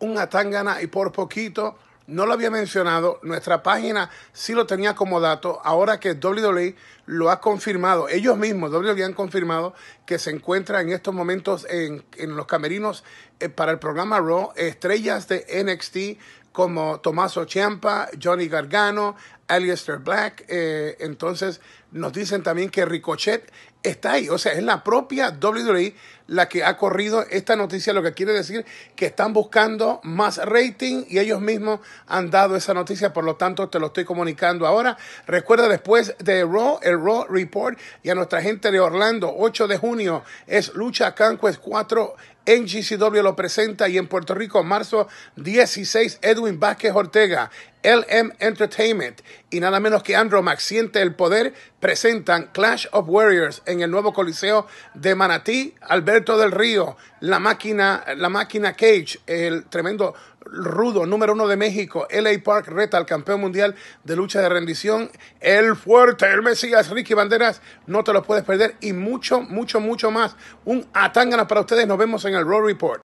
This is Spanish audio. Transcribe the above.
una tangana y por poquito no lo había mencionado, nuestra página sí lo tenía como dato, ahora que WWE lo ha confirmado, ellos mismos, WWE han confirmado que se encuentra en estos momentos en, en los camerinos eh, para el programa Raw, estrellas de NXT como Tomaso Ciampa, Johnny Gargano, Alistair Black. Eh, entonces nos dicen también que Ricochet está ahí. O sea, es la propia WWE la que ha corrido esta noticia, lo que quiere decir que están buscando más rating y ellos mismos han dado esa noticia. Por lo tanto, te lo estoy comunicando ahora. Recuerda después de Raw, el Raw Report y a nuestra gente de Orlando, 8 de junio es Lucha es 4 en GCW lo presenta y en Puerto Rico, marzo 16, Edwin Vázquez Ortega. LM Entertainment y nada menos que andro Max siente el poder presentan Clash of Warriors en el nuevo coliseo de Manatí, Alberto del Río, la máquina, la máquina Cage, el tremendo rudo número uno de México, LA Park reta al campeón mundial de lucha de rendición, el fuerte, el Mesías, Ricky Banderas, no te lo puedes perder y mucho, mucho, mucho más. Un atangana para ustedes, nos vemos en el Raw Report.